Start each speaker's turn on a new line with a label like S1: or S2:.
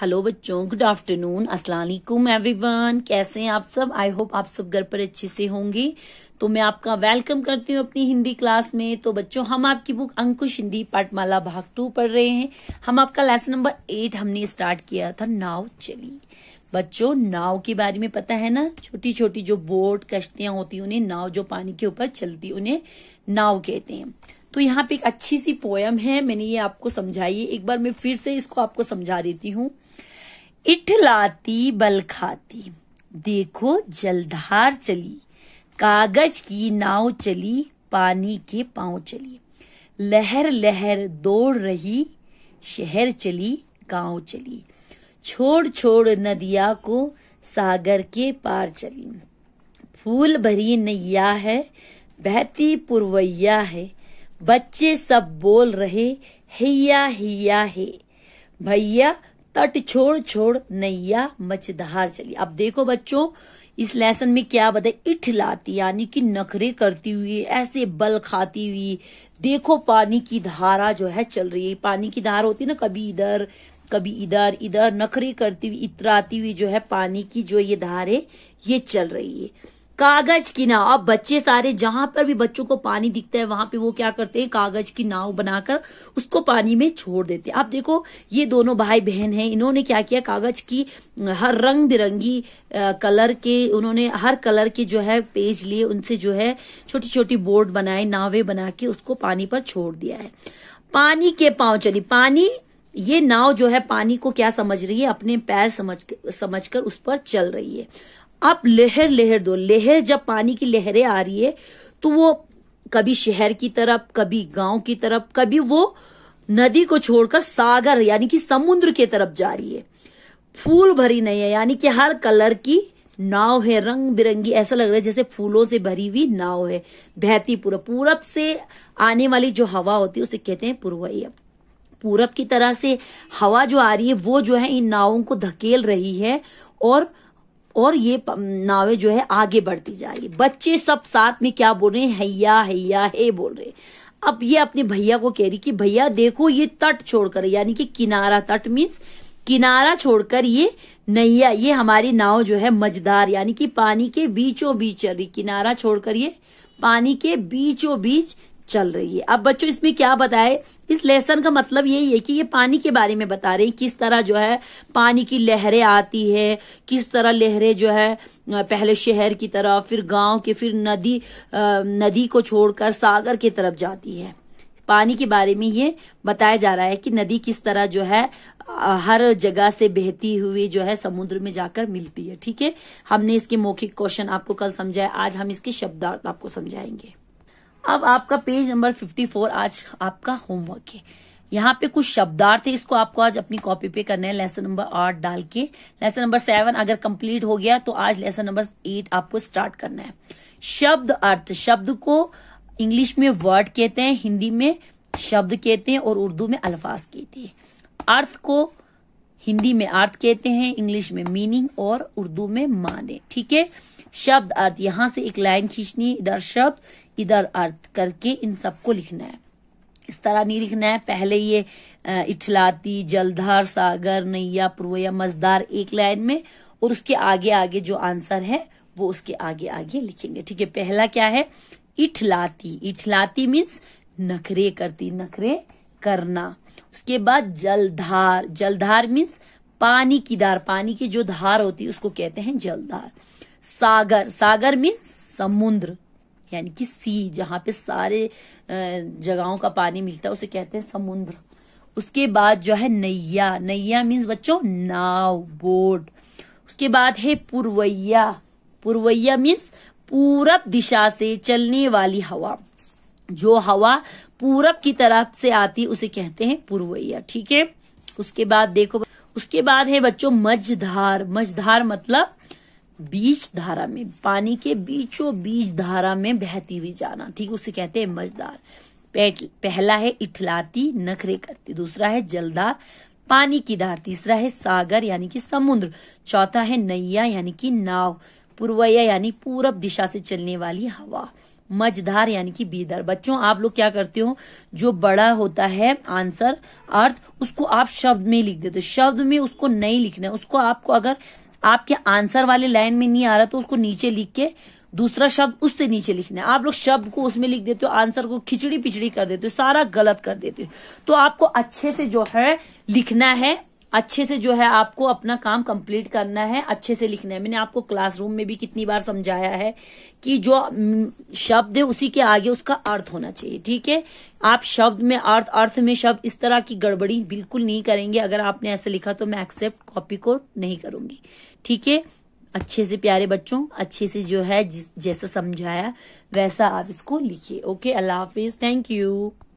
S1: hello बच्चों good afternoon अस्सलाम वालेकुम एवरीवन कैसे हैं आप सब आई होप आप सब घर पर अच्छे से होंगे तो मैं आपका वेलकम करती हूँ अपनी हिंदी क्लास में तो बच्चों हम आपकी बुक अंकुश हिंदी पाठमाला भाग टू पढ़ रहे हैं हम आपका लेसन नंबर एट हमने स्टार्ट किया था नाव चली बच्चों नाव के बारे में पता है ना छोटी छोटी जो बोट कश्तियां होती उन्हें नाव जो पानी के ऊपर चलती उन्हें नाव कहते हैं तो यहाँ पे एक अच्छी सी पोयम है मैंने ये आपको समझाई एक बार मैं फिर से इसको आपको समझा देती हूँ इठलाती बल खाती देखो जलधार चली कागज की नाव चली पानी के पांव चली लहर लहर दौड़ रही शहर चली गांव चली छोड़ छोड़ नदिया को सागर के पार चली फूल भरी नैया है बहती पुरवैया है बच्चे सब बोल रहे हैया हैया हे भैया तट छोड़ छोड़ नैया मचधार चली अब देखो बच्चों इस लेसन में क्या बताए लाती यानी कि नखरे करती हुई ऐसे बल खाती हुई देखो पानी की धारा जो है चल रही है पानी की धारा होती है ना कभी इधर कभी इधर इधर नखरे करती हुई इतराती हुई जो है पानी की जो ये धारे ये चल रही है कागज की नाव अब बच्चे सारे जहां पर भी बच्चों को पानी दिखता है वहां पे वो क्या करते हैं कागज की नाव बनाकर उसको पानी में छोड़ देते आप देखो ये दोनों भाई बहन हैं इन्होंने क्या किया कागज की हर रंग बिरंगी कलर के उन्होंने हर कलर के जो है पेज लिए उनसे जो है छोटी छोटी बोर्ड बनाए नावे बना के उसको पानी पर छोड़ दिया है पानी के पाव चली पानी ये नाव जो है पानी को क्या समझ रही है अपने पैर समझ समझकर उस पर चल रही है आप लहर लहर दो लहर जब पानी की लहरें आ रही है तो वो कभी शहर की तरफ कभी गांव की तरफ कभी वो नदी को छोड़कर सागर यानी कि समुद्र की तरफ जा रही है फूल भरी नहीं है यानी कि हर कलर की नाव है रंग बिरंगी ऐसा लग रहा है जैसे फूलों से भरी हुई नाव है बहती पूरा पूरब से आने वाली जो हवा होती है उसे कहते हैं पूर्वैया पूरब की तरह से हवा जो आ रही है वो जो है इन नावों को धकेल रही है और और ये नावे जो है आगे बढ़ती जा रही बच्चे सब साथ में क्या बोल रहे हैं हैया हैया हे बोल रहे अब ये अपने भैया को कह रही कि भैया देखो ये तट छोड़कर यानी कि किनारा तट मीन्स किनारा छोड़कर ये नैया ये हमारी नाव जो है मजदार यानी कि पानी के बीचों बीच चल रही किनारा छोड़कर ये पानी के बीचों बीच चल रही है अब बच्चों इसमें क्या बताए इस लेसन का मतलब यही है कि ये पानी के बारे में बता रहे हैं किस तरह जो है पानी की लहरें आती है किस तरह लहरें जो है पहले शहर की तरफ फिर गांव के फिर नदी नदी को छोड़कर सागर की तरफ जाती है पानी के बारे में ये बताया जा रहा है कि नदी किस तरह जो है हर जगह से बहती हुई जो है समुद्र में जाकर मिलती है ठीक है हमने इसके मौखिक क्वेश्चन आपको कल समझाया आज हम इसके शब्दार्थ आपको समझाएंगे अब आपका पेज नंबर 54 आज आपका होमवर्क है यहाँ पे कुछ शब्दार्थ है इसको आपको आज अपनी कॉपी पे करना है लेसन नंबर आठ डाल के लेसन नंबर सेवन अगर कंप्लीट हो गया तो आज लेसन नंबर एट आपको स्टार्ट करना है शब्द अर्थ शब्द को इंग्लिश में वर्ड कहते हैं हिंदी में शब्द कहते हैं और उर्दू में अल्फाज कहते हैं अर्थ को हिंदी में अर्थ कहते हैं इंग्लिश में मीनिंग और उर्दू में माने ठीक है शब्द अर्थ यहाँ से एक लाइन खींचनी इधर शब्द इधर अर्थ करके इन सबको लिखना है इस तरह नहीं लिखना है पहले ये इठलाती जलधार सागर नैया पूर्वया मजदार एक लाइन में और उसके आगे आगे जो आंसर है वो उसके आगे आगे लिखेंगे ठीक है पहला क्या है इठलाती इठलाती मीन्स नखरे करती नखरे करना उसके बाद जलधार जलधार मीन्स पानी की धार पानी की जो धार होती है उसको कहते हैं जलधार सागर सागर मीन्स समुद्र यानी कि सी जहां पे सारे जगहों का पानी मिलता है उसे कहते हैं समुद्र उसके बाद जो है नैया नैया मीन्स बच्चों नाव बोट उसके बाद है पुरवैया पुरवैया मीन्स पूरब दिशा से चलने वाली हवा जो हवा पूरब की तरफ से आती उसे कहते हैं पूर्वैया ठीक है उसके बाद देखो उसके बाद है बच्चों मझधार मझधार मतलब बीच धारा में पानी के बीचों बीच धारा में बहती हुई जाना ठीक उसे कहते हैं मझधार पहला है इठलाती नखरे करती दूसरा है जलदार पानी की धार तीसरा है सागर यानी कि समुद्र चौथा है नैया यानी कि नाव पूर्वैया यानी पूरब दिशा से चलने वाली हवा मझधार यानी कि बीधार बच्चों आप लोग क्या करते हो जो बड़ा होता है आंसर अर्थ उसको आप शब्द में लिख देते हो शब्द में उसको नहीं लिखना है उसको आपको अगर आपके आंसर वाले लाइन में नहीं आ रहा तो उसको नीचे लिख के दूसरा शब्द उससे नीचे लिखना है आप लोग शब्द को उसमें लिख देते हो आंसर को खिचड़ी पिछड़ी कर देते हो सारा गलत कर देते हो तो आपको अच्छे से जो है लिखना है अच्छे से जो है आपको अपना काम कंप्लीट करना है अच्छे से लिखना है मैंने आपको क्लासरूम में भी कितनी बार समझाया है कि जो हम्म, शब्द है उसी के आगे उसका अर्थ होना चाहिए ठीक है आप शब्द में अर्थ अर्थ में शब्द इस तरह की गड़बड़ी बिल्कुल नहीं करेंगे अगर आपने ऐसे लिखा तो मैं एक्सेप्ट कॉपी को नहीं करूंगी ठीक है अच्छे से प्यारे बच्चों अच्छे से जो है जैसा समझाया वैसा आप इसको लिखिए ओके अल्लाह हाफिज थैंक यू